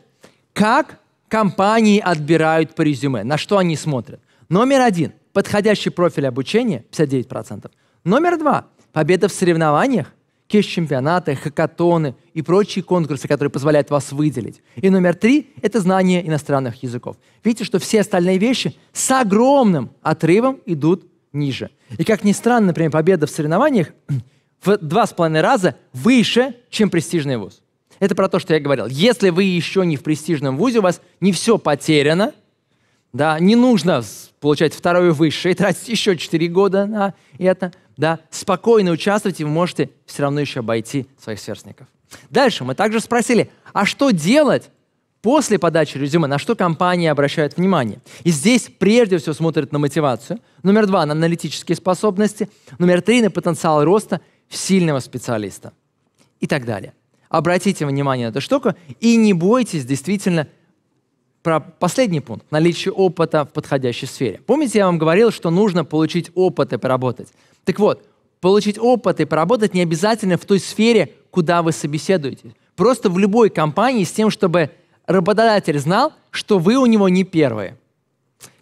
Как компании отбирают по резюме. На что они смотрят? Номер один – подходящий профиль обучения, 59%. Номер два – победа в соревнованиях, кеш-чемпионаты, хакатоны и прочие конкурсы, которые позволяют вас выделить. И номер три – это знание иностранных языков. Видите, что все остальные вещи с огромным отрывом идут ниже. И как ни странно, например, победа в соревнованиях [CLEARS THROAT] в два с половиной раза выше, чем престижный вуз. Это про то, что я говорил. Если вы еще не в престижном вузе, у вас не все потеряно, да, не нужно получать второе высшее, тратить еще 4 года на это, да, спокойно участвовать, и вы можете все равно еще обойти своих сверстников. Дальше мы также спросили, а что делать после подачи резюме, на что компания обращает внимание? И здесь прежде всего смотрят на мотивацию, номер два – на аналитические способности, номер три – на потенциал роста сильного специалиста и так далее. Обратите внимание на эту штуку и не бойтесь действительно про последний пункт – наличие опыта в подходящей сфере. Помните, я вам говорил, что нужно получить опыт и поработать? Так вот, получить опыт и поработать не обязательно в той сфере, куда вы собеседуетесь. Просто в любой компании с тем, чтобы работодатель знал, что вы у него не первые.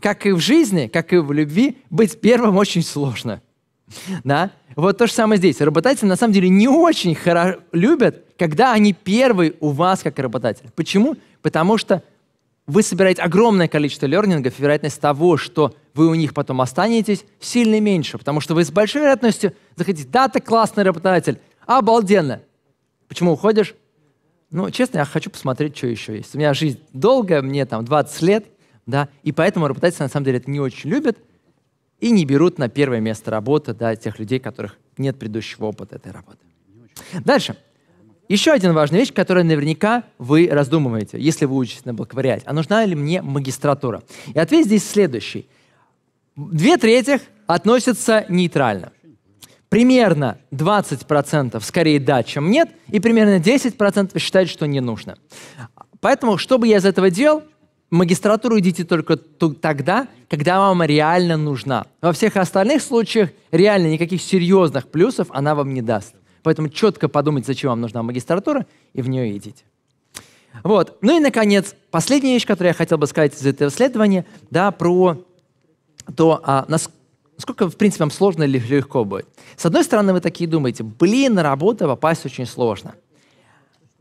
Как и в жизни, как и в любви, быть первым очень сложно. [LAUGHS] Да? Вот то же самое здесь. Работатели на самом деле не очень хоро... любят, когда они первые у вас как работатель. Почему? Потому что вы собираете огромное количество лернингов, и вероятность того, что вы у них потом останетесь, сильно меньше, потому что вы с большой вероятностью заходите, да, ты классный работатель, обалденно. Почему уходишь? Ну, честно, я хочу посмотреть, что еще есть. У меня жизнь долгая, мне там 20 лет, да, и поэтому работатели на самом деле это не очень любят, и не берут на первое место работы да, тех людей, которых нет предыдущего опыта этой работы. Дальше. Еще один важная вещь, которую наверняка вы раздумываете, если вы учитесь на бакалавриате. А нужна ли мне магистратура? И ответ здесь следующий. Две трети относятся нейтрально. Примерно 20% скорее да, чем нет, и примерно 10% считают, что не нужно. Поэтому, что бы я из этого делал, магистратуру идите только тогда, когда вам реально нужна. Во всех остальных случаях реально никаких серьезных плюсов она вам не даст. Поэтому четко подумайте, зачем вам нужна магистратура, и в нее идите. Вот. Ну и, наконец, последняя вещь, которую я хотел бы сказать из этого исследования, да, про то, а, насколько, в принципе, вам сложно или легко будет. С одной стороны, вы такие думаете, блин, на работу попасть очень сложно –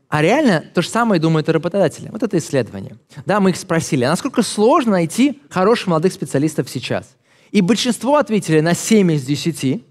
а реально то же самое думают и работодатели. Вот это исследование. Да, мы их спросили, а насколько сложно найти хороших молодых специалистов сейчас? И большинство ответили на 7 из 10,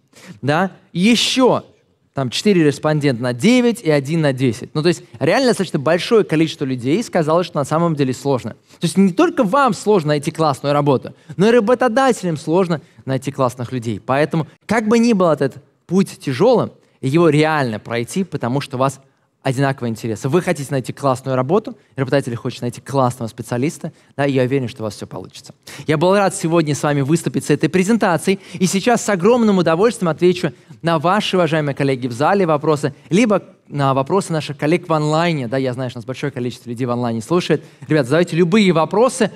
да, еще там 4 респондента на 9 и 1 на 10. Ну, то есть реально достаточно большое количество людей сказало, что на самом деле сложно. То есть не только вам сложно найти классную работу, но и работодателям сложно найти классных людей. Поэтому, как бы ни был этот путь тяжелым, его реально пройти, потому что вас одинаковые интересы. Вы хотите найти классную работу, работодатель хочет найти классного специалиста, да, и я уверен, что у вас все получится. Я был рад сегодня с вами выступить с этой презентацией, и сейчас с огромным удовольствием отвечу на ваши, уважаемые коллеги в зале, вопросы, либо на вопросы наших коллег в онлайне. Да, я знаю, что у нас большое количество людей в онлайне слушает. Ребят, задавайте любые вопросы.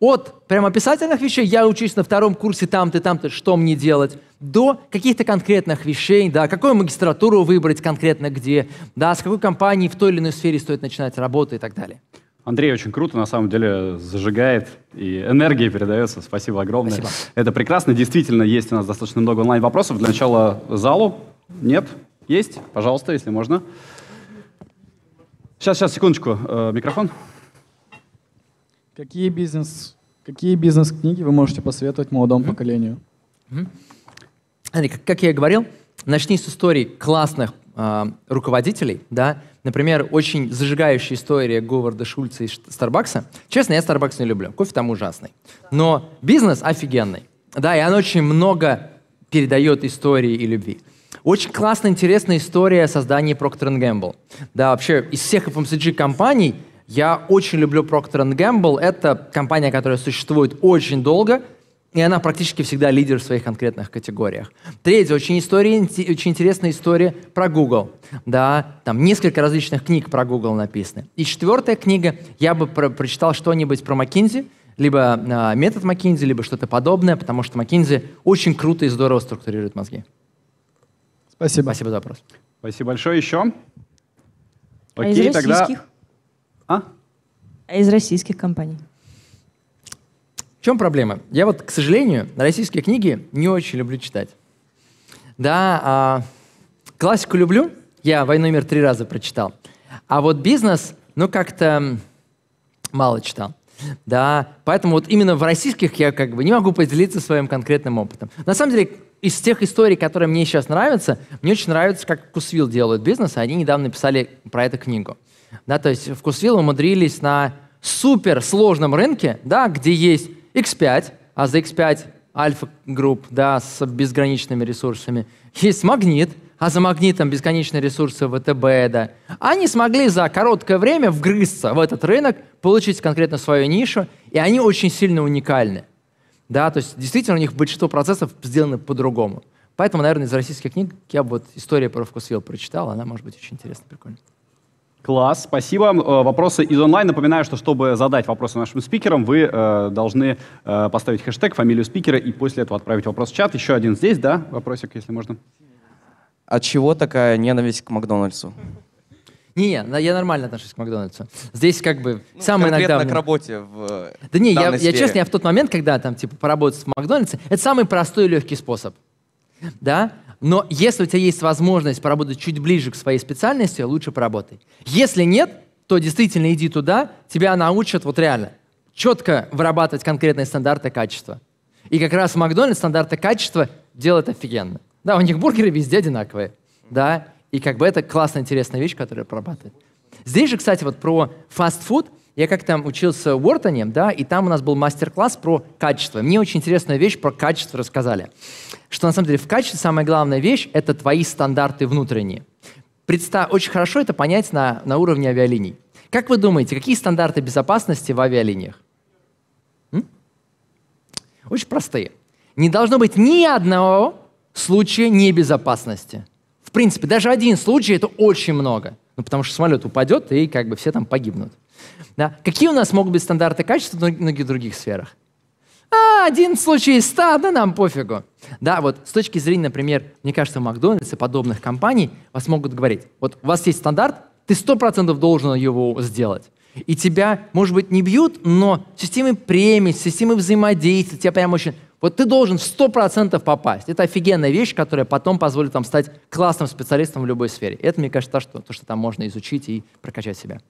От прям описательных вещей, я учусь на втором курсе там-то, там-то, что мне делать, до каких-то конкретных вещей, да, какую магистратуру выбрать конкретно где, да, с какой компанией в той или иной сфере стоит начинать работу и так далее. Андрей очень круто, на самом деле, зажигает и энергия передается. Спасибо огромное. Спасибо. Это прекрасно. Действительно, есть у нас достаточно много онлайн-вопросов. Для начала залу. Нет? Есть? Пожалуйста, если можно. Сейчас, сейчас, секундочку. Э, микрофон. Микрофон. Какие бизнес, какие бизнес-книги вы можете посоветовать молодому mm-hmm. поколению? Mm-hmm. как, как я и говорил, начни с историй классных э, руководителей, да, например, очень зажигающая история Говарда Шульца из Старбакса. Честно, я Старбакс не люблю, кофе там ужасный. Но бизнес офигенный, да, и он очень много передает истории и любви. Очень классная, интересная история создания Procter Gamble. Да, вообще из всех FMCG компаний я очень люблю Procter Gamble. Это компания, которая существует очень долго, и она практически всегда лидер в своих конкретных категориях. Третья очень, история, очень интересная история про Google. Да, там несколько различных книг про Google написаны. И четвертая книга, я бы про прочитал что-нибудь про McKinsey, либо э, метод McKinsey, либо что-то подобное, потому что McKinsey очень круто и здорово структурирует мозги. Спасибо. Спасибо за вопрос. Спасибо большое еще. А Окей, а из тогда... российских? А? Из российских компаний. В чем проблема? Я вот, к сожалению, российские книги не очень люблю читать. Да, а, классику люблю. Я «Войну и мир» три раза прочитал. А вот бизнес, ну, как-то мало читал. Да, поэтому вот именно в российских я как бы не могу поделиться своим конкретным опытом. На самом деле, из тех историй, которые мне сейчас нравятся, мне очень нравится, как Кусвил делают бизнес, и они недавно писали про эту книгу. Да, то есть вкусвилл умудрились на суперсложном рынке, да, где есть X5, а за X5 Альфа Групп, да, с безграничными ресурсами. Есть магнит, а за магнитом бесконечные ресурсы ВТБ, да. Они смогли за короткое время вгрызться в этот рынок, получить конкретно свою нишу, и они очень сильно уникальны. Да, то есть действительно у них большинство процессов сделаны по-другому. Поэтому, наверное, из российских книг я бы вот история про вкусвилл прочитал, она может быть очень интересна, прикольная. Класс, спасибо. Э, вопросы из онлайн. Напоминаю, что чтобы задать вопросы нашим спикерам, вы э, должны э, поставить хэштег, фамилию спикера и после этого отправить вопрос в чат. Еще один здесь, да, вопросик, если можно. От а чего такая ненависть к Макдональдсу? Не, я нормально отношусь к Макдональдсу. Здесь как бы ну, сам иногда... к работе в э, Да не, я, я честно, я в тот момент, когда там типа поработать в Макдональдсе, это самый простой и легкий способ. Да? Но если у тебя есть возможность поработать чуть ближе к своей специальности, лучше поработай. Если нет, то действительно иди туда, тебя научат вот реально четко вырабатывать конкретные стандарты качества. И как раз в Макдональдс стандарты качества делают офигенно. Да, у них бургеры везде одинаковые. Да, и как бы это классная, интересная вещь, которая прорабатывает. Здесь же, кстати, вот про фастфуд – я как-то учился в Уортоне, да, и там у нас был мастер-класс про качество. Мне очень интересная вещь про качество рассказали. Что на самом деле в качестве самая главная вещь — это твои стандарты внутренние. Представь, очень хорошо это понять на, на уровне авиалиний. Как вы думаете, какие стандарты безопасности в авиалиниях? М? Очень простые. Не должно быть ни одного случая небезопасности. В принципе, даже один случай — это очень много. Ну, потому что самолет упадет, и как бы все там погибнут. Да? Какие у нас могут быть стандарты качества в многих других сферах? А, один случай из ста, да нам пофигу. Да, вот с точки зрения, например, мне кажется, Макдональдс и подобных компаний вас могут говорить, вот у вас есть стандарт, ты сто процентов должен его сделать. И тебя, может быть, не бьют, но системы премий, системы взаимодействия, тебя прям очень... Вот ты должен в процентов попасть. Это офигенная вещь, которая потом позволит вам стать классным специалистом в любой сфере. Это, мне кажется, то, что, то, что там можно изучить и прокачать себя.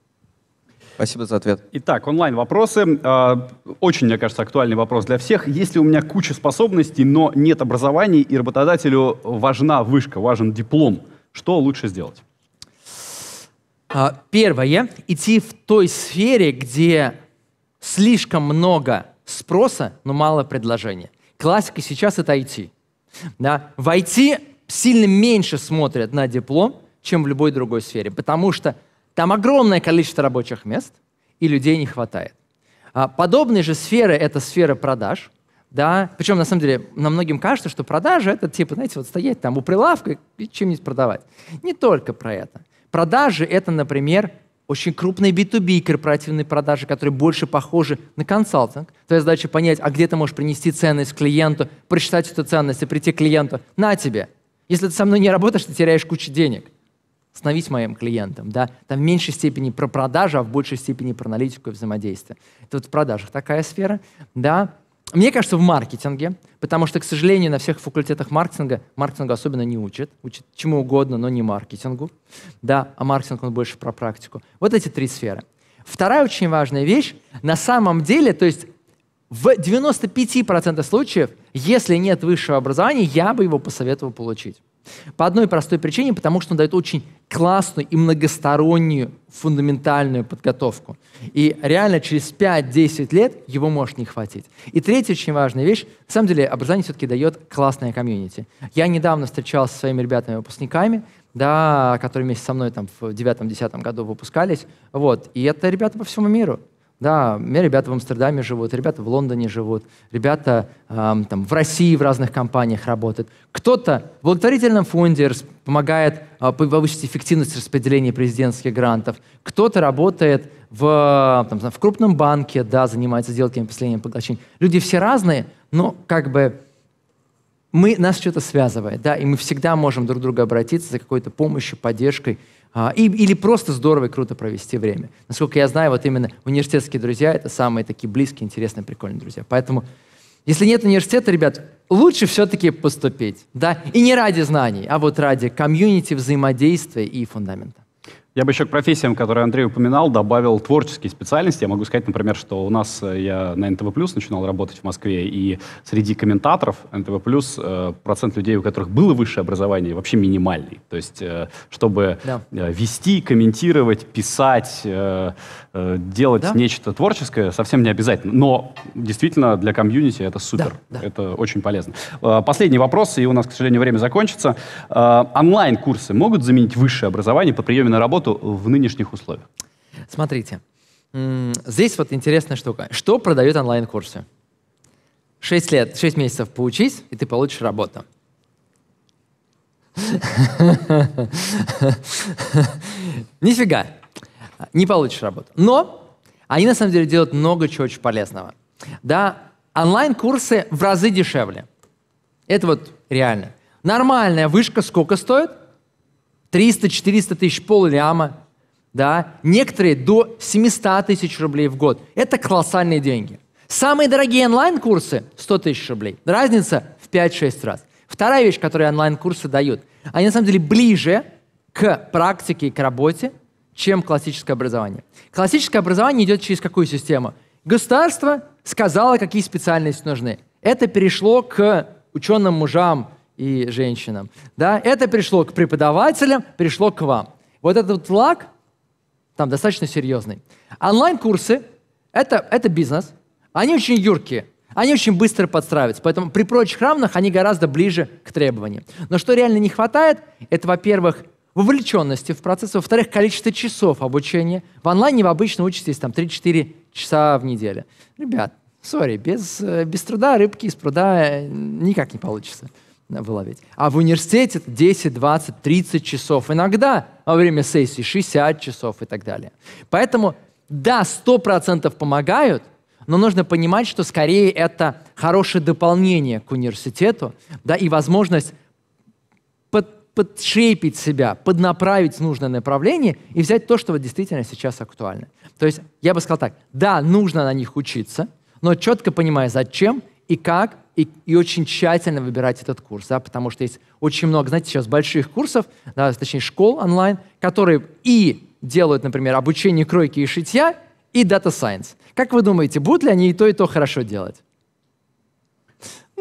Спасибо за ответ. Итак, онлайн-вопросы. А, очень, мне кажется, актуальный вопрос для всех. Если у меня куча способностей, но нет образования, и работодателю важна вышка, важен диплом, что лучше сделать? А, первое, идти в той сфере, где слишком много спроса, но мало предложения. Классика сейчас это IT. Да? В IT сильно меньше смотрят на диплом, чем в любой другой сфере, потому что там огромное количество рабочих мест, и людей не хватает. А, подобные же сферы – это сфера продаж. Да? Причем, на самом деле, на многим кажется, что продажа это типа, знаете, вот стоять там у прилавка и чем-нибудь продавать. Не только про это. Продажи – это, например, очень крупные B2B корпоративные продажи, которые больше похожи на консалтинг. Твоя задача понять, а где ты можешь принести ценность клиенту, просчитать эту ценность и прийти к клиенту. На тебе. Если ты со мной не работаешь, ты теряешь кучу денег становись моим клиентом, да, там в меньшей степени про продажи, а в большей степени про аналитику и взаимодействие. Это вот в продажах такая сфера, да. Мне кажется, в маркетинге, потому что, к сожалению, на всех факультетах маркетинга маркетинга особенно не учат, учат чему угодно, но не маркетингу, да, а маркетинг он больше про практику. Вот эти три сферы. Вторая очень важная вещь, на самом деле, то есть в 95% случаев, если нет высшего образования, я бы его посоветовал получить. По одной простой причине, потому что он дает очень классную и многостороннюю фундаментальную подготовку. И реально через 5-10 лет его может не хватить. И третья очень важная вещь. На самом деле образование все-таки дает классное комьюнити. Я недавно встречался со своими ребятами-выпускниками, да, которые вместе со мной там в девятом-десятом году выпускались. Вот. И это ребята по всему миру. Да, у меня ребята в Амстердаме живут, ребята в Лондоне живут, ребята эм, там, в России в разных компаниях работают. Кто-то в благотворительном фонде помогает э, повысить эффективность распределения президентских грантов. Кто-то работает в, там, в крупном банке, да, занимается сделками, поселением, поглощением. Люди все разные, но как бы мы, нас что-то связывает, да, и мы всегда можем друг к другу обратиться за какой-то помощью, поддержкой, а, и, или просто здорово и круто провести время. Насколько я знаю, вот именно университетские друзья — это самые такие близкие, интересные, прикольные друзья. Поэтому, если нет университета, ребят, лучше все-таки поступить. Да? И не ради знаний, а вот ради комьюнити, взаимодействия и фундамента. Я бы еще к профессиям, которые Андрей упоминал, добавил творческие специальности. Я могу сказать, например, что у нас э, я на НТВ Плюс начинал работать в Москве, и среди комментаторов НТВ Плюс э, процент людей, у которых было высшее образование, вообще минимальный. То есть, э, чтобы да. вести, комментировать, писать, Э, делать да? нечто творческое совсем не обязательно. Но действительно для комьюнити это супер. Да, да. Это очень полезно. Э, последний вопрос, и у нас, к сожалению, время закончится. Э, онлайн-курсы могут заменить высшее образование по приеме на работу в нынешних условиях? Смотрите, здесь вот интересная штука. Что продают онлайн-курсы? Шесть лет, шесть месяцев поучись, и ты получишь работу. [LAUGHS] Нифига не получишь работу. Но они на самом деле делают много чего очень полезного. Да, онлайн-курсы в разы дешевле. Это вот реально. Нормальная вышка сколько стоит? 300-400 тысяч полляма. Да? Некоторые до 700 тысяч рублей в год. Это колоссальные деньги. Самые дорогие онлайн-курсы – 100 тысяч рублей. Разница в 5-6 раз. Вторая вещь, которую онлайн-курсы дают, они на самом деле ближе к практике и к работе, чем классическое образование. Классическое образование идет через какую систему? Государство сказало, какие специальности нужны. Это перешло к ученым мужам и женщинам. Да? Это перешло к преподавателям, перешло к вам. Вот этот вот лаг там достаточно серьезный. Онлайн-курсы это, – это бизнес. Они очень юркие. Они очень быстро подстраиваются. Поэтому при прочих равных они гораздо ближе к требованиям. Но что реально не хватает, это, во-первых, вовлеченности в процесс, во-вторых, количество часов обучения. В онлайне вы обычно учитесь там 3-4 часа в неделю. Ребят, сори, без, э, без труда рыбки из пруда э, никак не получится э, выловить. А в университете 10, 20, 30 часов. Иногда во время сессии 60 часов и так далее. Поэтому, да, 100% помогают, но нужно понимать, что скорее это хорошее дополнение к университету, да, и возможность подшепить себя, поднаправить в нужное направление и взять то, что вот действительно сейчас актуально. То есть я бы сказал так, да, нужно на них учиться, но четко понимая, зачем и как, и, и очень тщательно выбирать этот курс, да, потому что есть очень много, знаете, сейчас больших курсов, да, точнее школ онлайн, которые и делают, например, обучение кройки и шитья, и Data Science. Как вы думаете, будут ли они и то, и то хорошо делать?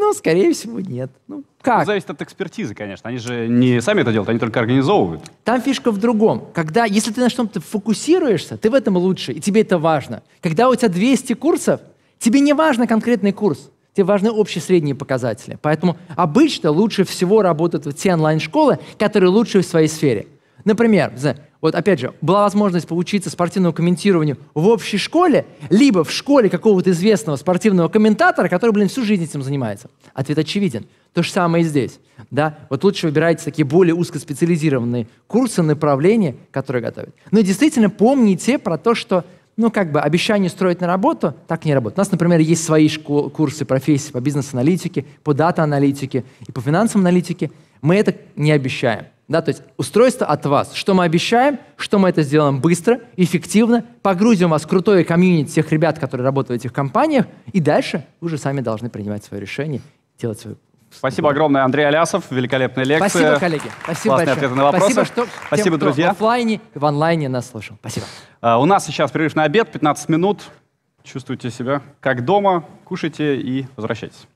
Ну, скорее всего, нет. Ну, как? Это зависит от экспертизы, конечно. Они же не сами это делают, они только организовывают. Там фишка в другом. Когда, если ты на чем-то фокусируешься, ты в этом лучше, и тебе это важно. Когда у тебя 200 курсов, тебе не важно конкретный курс. Тебе важны общие средние показатели. Поэтому обычно лучше всего работают те онлайн-школы, которые лучше в своей сфере. Например, вот опять же, была возможность поучиться спортивному комментированию в общей школе, либо в школе какого-то известного спортивного комментатора, который, блин, всю жизнь этим занимается. Ответ очевиден. То же самое и здесь. Да? Вот лучше выбирайте такие более узкоспециализированные курсы, направления, которые готовят. Ну и действительно помните про то, что ну, как бы обещание строить на работу так не работает. У нас, например, есть свои курсы профессии по бизнес-аналитике, по дата-аналитике и по финансовой аналитике. Мы это не обещаем. Да, то есть устройство от вас. Что мы обещаем, что мы это сделаем быстро, эффективно, погрузим вас в крутое комьюнити всех ребят, которые работают в этих компаниях, и дальше вы уже сами должны принимать свое решение, делать свою Спасибо огромное, Андрей Алясов. Великолепная лекция. Спасибо, коллеги. Спасибо Классные большие. на вопросы. Спасибо, что Спасибо тем, кто друзья. в офлайне, в онлайне нас слушал. Спасибо. А, у нас сейчас перерыв на обед, 15 минут. Чувствуйте себя как дома, кушайте и возвращайтесь.